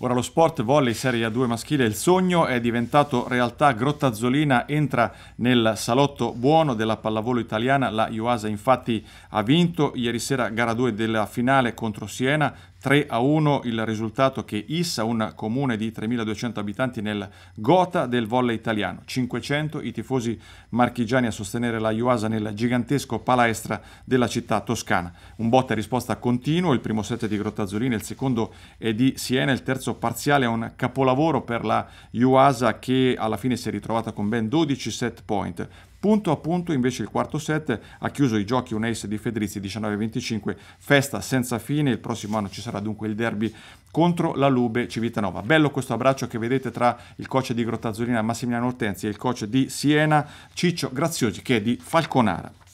Ora lo sport volley Serie A2 maschile, il sogno è diventato realtà. Grottazzolina entra nel salotto buono della pallavolo italiana. La Ioasa infatti ha vinto ieri sera gara 2 della finale contro Siena 3 a 1 il risultato che Issa, un comune di 3.200 abitanti nel gota del volle italiano. 500 i tifosi marchigiani a sostenere la Juasa nel gigantesco palaestra della città toscana. Un botta e risposta continuo, il primo set è di Grottazzolini, il secondo è di Siena, il terzo parziale è un capolavoro per la Juasa che alla fine si è ritrovata con ben 12 set point. Punto a punto invece il quarto set ha chiuso i giochi un ace di Fedrizzi 19-25, festa senza fine, il prossimo anno ci sarà dunque il derby contro la Lube Civitanova. Bello questo abbraccio che vedete tra il coach di Grottazzolina Massimiliano Ortenzi e il coach di Siena Ciccio Graziosi che è di Falconara.